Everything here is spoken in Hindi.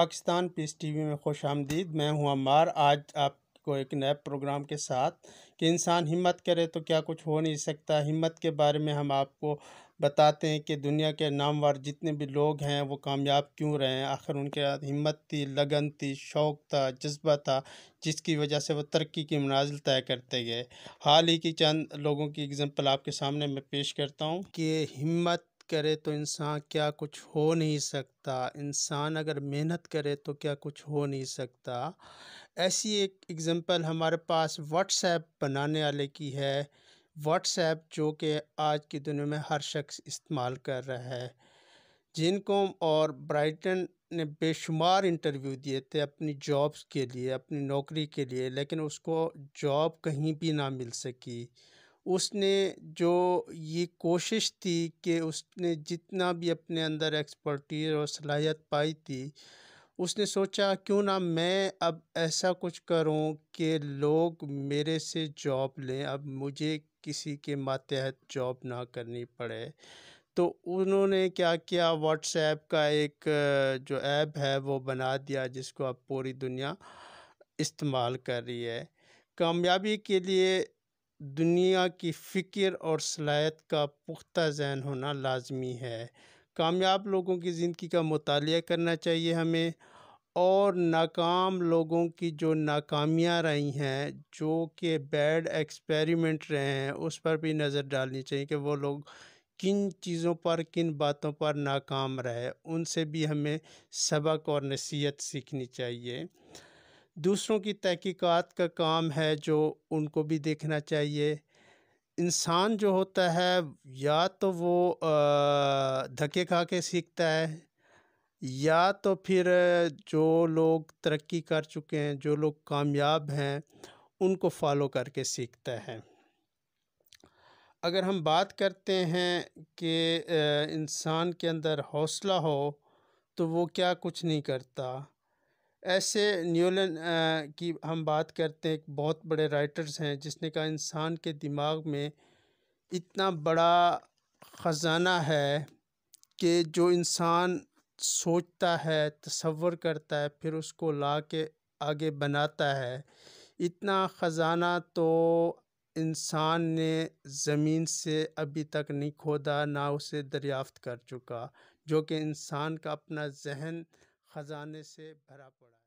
पाकिस्तान पीस टीवी में खुश आमदीद मैं हूं अमार आज आपको एक नए प्रोग्राम के साथ कि इंसान हिम्मत करे तो क्या कुछ हो नहीं सकता हिम्मत के बारे में हम आपको बताते हैं कि दुनिया के नामवर जितने भी लोग हैं वो कामयाब क्यों रहे हैं आखिर उनके साथ हिम्मत थी लगन थी शौक़ था जज्बा था जिसकी वजह से वो तरक्की की मनाजिल तय करते गए हाल ही की चंद लोगों की एग्ज़ाम्पल आपके सामने मैं पेश करता हूँ कि हिम्मत करे तो इंसान क्या कुछ हो नहीं सकता इंसान अगर मेहनत करे तो क्या कुछ हो नहीं सकता ऐसी एक एग्ज़म्पल हमारे पास व्हाट्सएप बनाने वाले की है व्हाट्सएप जो कि आज की दुनिया में हर शख्स इस्तेमाल कर रहा है जिनको और ब्राइटन ने बेशुमार इंटरव्यू दिए थे अपनी जॉब्स के लिए अपनी नौकरी के लिए लेकिन उसको जॉब कहीं भी ना मिल सकी उसने जो ये कोशिश थी कि उसने जितना भी अपने अंदर एक्सपर्टीज़ और सलाहियत पाई थी उसने सोचा क्यों ना मैं अब ऐसा कुछ करूं कि लोग मेरे से जॉब लें अब मुझे किसी के मातहत जॉब ना करनी पड़े तो उन्होंने क्या किया व्हाट्सएप का एक जो ऐप है वो बना दिया जिसको अब पूरी दुनिया इस्तेमाल कर रही है कामयाबी के लिए दुनिया की फ़िक्र और सलाहत का पुख्ता जहन होना लाजमी है कामयाब लोगों की ज़िंदगी का मताल करना चाहिए हमें और नाकाम लोगों की जो नाकामियाँ रही हैं जो कि बैड एक्सपेरिमेंट रहे हैं उस पर भी नज़र डालनी चाहिए कि वो लोग किन चीज़ों पर किन बातों पर नाकाम रहे उनसे भी हमें सबक और नसीहत सीखनी चाहिए दूसरों की तहकीकात का काम है जो उनको भी देखना चाहिए इंसान जो होता है या तो वो धक्के खा के सीखता है या तो फिर जो लोग तरक्की कर चुके हैं जो लोग कामयाब हैं उनको फॉलो करके सीखता है अगर हम बात करते हैं कि इंसान के अंदर हौसला हो तो वो क्या कुछ नहीं करता ऐसे न्यूलन की हम बात करते हैं एक बहुत बड़े राइटर्स हैं जिसने कहा इंसान के दिमाग में इतना बड़ा ख़जाना है कि जो इंसान सोचता है तस्वर करता है फिर उसको ला के आगे बनाता है इतना ख़जाना तो इंसान ने ज़मीन से अभी तक नहीं खोदा ना उसे दरियाफ्त कर चुका जो कि इंसान का अपना जहन खजाने से भरा पड़ा